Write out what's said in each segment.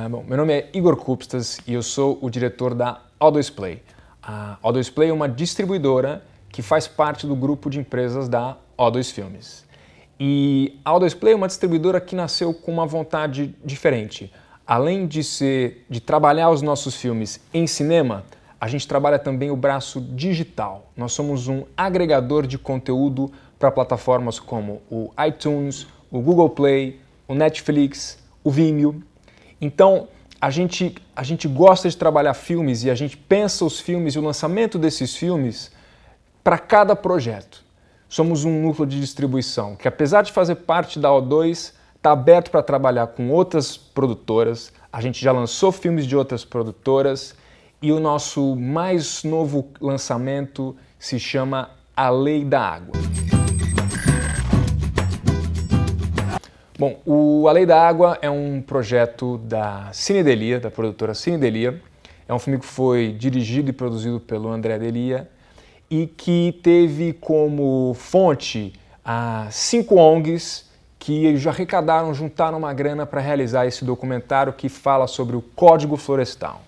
Ah, bom, meu nome é Igor Kupstas e eu sou o diretor da O2Play. A O2Play é uma distribuidora que faz parte do grupo de empresas da O2 Filmes. E a O2Play é uma distribuidora que nasceu com uma vontade diferente. Além de, ser, de trabalhar os nossos filmes em cinema, a gente trabalha também o braço digital. Nós somos um agregador de conteúdo para plataformas como o iTunes, o Google Play, o Netflix, o Vimeo então, a gente, a gente gosta de trabalhar filmes e a gente pensa os filmes e o lançamento desses filmes para cada projeto. Somos um núcleo de distribuição que, apesar de fazer parte da O2, está aberto para trabalhar com outras produtoras. A gente já lançou filmes de outras produtoras e o nosso mais novo lançamento se chama A Lei da Água. Bom, o A Lei da Água é um projeto da Cine Delia, da produtora Cine Delia. É um filme que foi dirigido e produzido pelo André Delia e que teve como fonte a cinco ONGs que já arrecadaram, juntaram uma grana para realizar esse documentário que fala sobre o Código Florestal.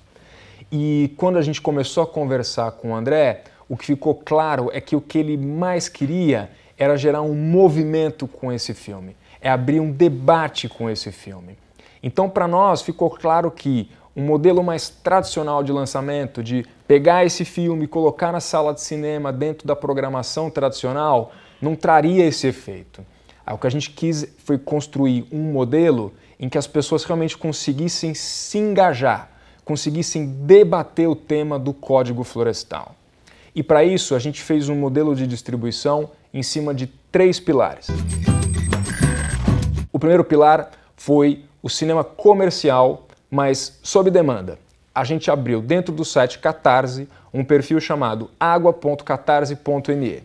E quando a gente começou a conversar com o André, o que ficou claro é que o que ele mais queria era gerar um movimento com esse filme é abrir um debate com esse filme. Então, para nós, ficou claro que um modelo mais tradicional de lançamento, de pegar esse filme e colocar na sala de cinema dentro da programação tradicional, não traria esse efeito. O que a gente quis foi construir um modelo em que as pessoas realmente conseguissem se engajar, conseguissem debater o tema do Código Florestal. E para isso, a gente fez um modelo de distribuição em cima de três pilares primeiro pilar foi o cinema comercial, mas sob demanda. A gente abriu dentro do site Catarse um perfil chamado água.catarse.me.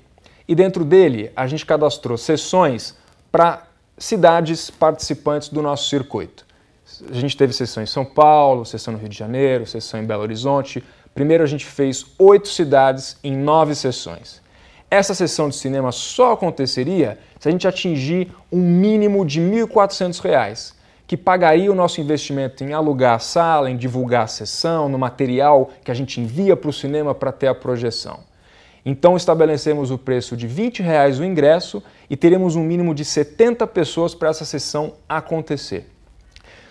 E dentro dele a gente cadastrou sessões para cidades participantes do nosso circuito. A gente teve sessão em São Paulo, sessão no Rio de Janeiro, sessão em Belo Horizonte. Primeiro a gente fez oito cidades em nove sessões. Essa sessão de cinema só aconteceria se a gente atingir um mínimo de R$ 1.400, que pagaria o nosso investimento em alugar a sala, em divulgar a sessão, no material que a gente envia para o cinema para ter a projeção. Então estabelecemos o preço de R$ 20 reais o ingresso e teremos um mínimo de 70 pessoas para essa sessão acontecer.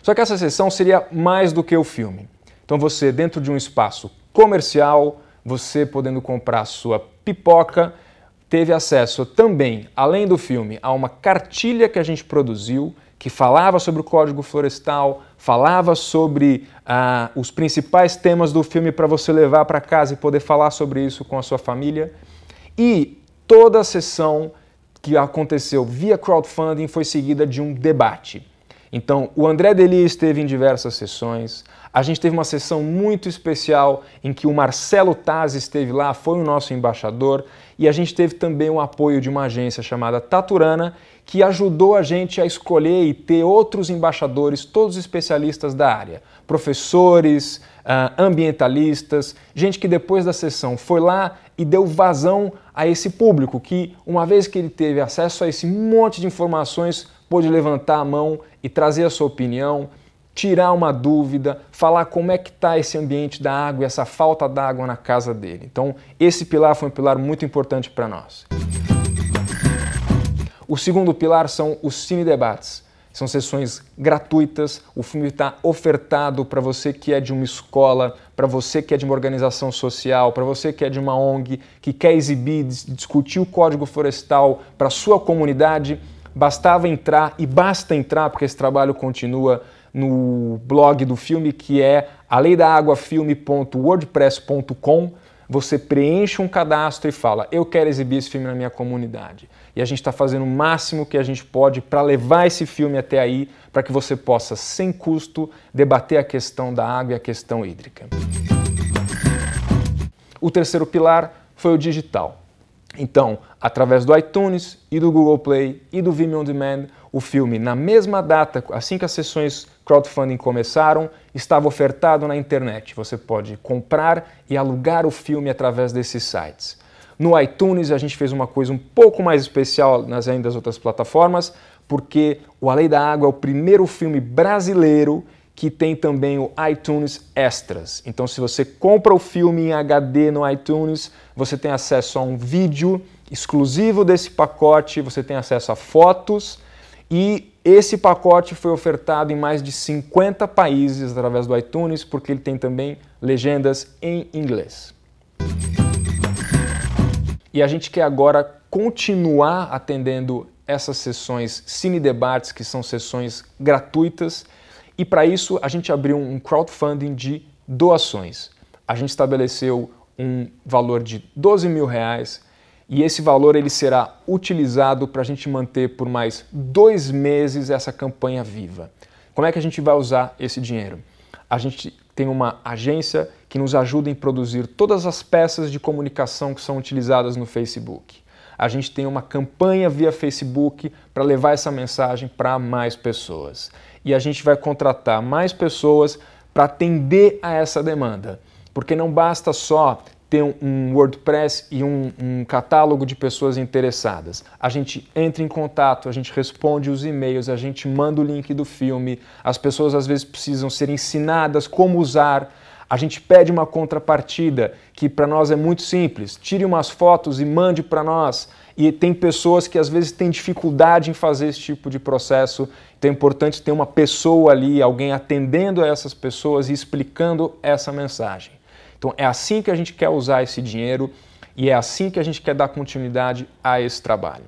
Só que essa sessão seria mais do que o filme. Então você dentro de um espaço comercial, você podendo comprar sua pipoca, teve acesso também, além do filme, a uma cartilha que a gente produziu que falava sobre o Código Florestal, falava sobre ah, os principais temas do filme para você levar para casa e poder falar sobre isso com a sua família. E toda a sessão que aconteceu via crowdfunding foi seguida de um debate. Então, o André Deli esteve em diversas sessões. A gente teve uma sessão muito especial em que o Marcelo Taz esteve lá, foi o nosso embaixador. E a gente teve também o apoio de uma agência chamada Taturana, que ajudou a gente a escolher e ter outros embaixadores, todos especialistas da área, professores, ah, ambientalistas, gente que depois da sessão foi lá e deu vazão a esse público, que uma vez que ele teve acesso a esse monte de informações, pôde levantar a mão e trazer a sua opinião tirar uma dúvida, falar como é que está esse ambiente da água e essa falta d'água na casa dele. Então, esse pilar foi um pilar muito importante para nós. O segundo pilar são os cine debates. São sessões gratuitas, o filme está ofertado para você que é de uma escola, para você que é de uma organização social, para você que é de uma ONG, que quer exibir, discutir o código florestal para sua comunidade. Bastava entrar e basta entrar, porque esse trabalho continua no blog do filme, que é aleidaáguafilme.wordpress.com. Você preenche um cadastro e fala: Eu quero exibir esse filme na minha comunidade. E a gente está fazendo o máximo que a gente pode para levar esse filme até aí, para que você possa, sem custo, debater a questão da água e a questão hídrica. O terceiro pilar foi o digital. Então, através do iTunes e do Google Play e do Vimeo On Demand, o filme, na mesma data, assim que as sessões crowdfunding começaram, estava ofertado na internet. Você pode comprar e alugar o filme através desses sites. No iTunes, a gente fez uma coisa um pouco mais especial nas ainda das outras plataformas, porque O A Lei da Água é o primeiro filme brasileiro que tem também o iTunes Extras. Então, se você compra o filme em HD no iTunes, você tem acesso a um vídeo exclusivo desse pacote, você tem acesso a fotos e esse pacote foi ofertado em mais de 50 países através do iTunes, porque ele tem também legendas em inglês. E a gente quer agora continuar atendendo essas sessões Cine Debates, que são sessões gratuitas e para isso a gente abriu um crowdfunding de doações. A gente estabeleceu um valor de 12 mil reais e esse valor ele será utilizado para a gente manter por mais dois meses essa campanha viva. Como é que a gente vai usar esse dinheiro? A gente tem uma agência que nos ajuda em produzir todas as peças de comunicação que são utilizadas no Facebook a gente tem uma campanha via Facebook para levar essa mensagem para mais pessoas. E a gente vai contratar mais pessoas para atender a essa demanda. Porque não basta só ter um WordPress e um, um, catálogo de pessoas interessadas. A gente entra em contato, a gente responde os e-mails, a gente manda o link do filme. As pessoas às vezes precisam ser ensinadas como usar a gente pede uma contrapartida que para nós é muito simples. Tire umas fotos e mande para nós. E tem pessoas que às vezes têm dificuldade em fazer esse tipo de processo. Então é importante ter uma pessoa ali, alguém atendendo a essas pessoas e explicando essa mensagem. Então é assim que a gente quer usar esse dinheiro e é assim que a gente quer dar continuidade a esse trabalho.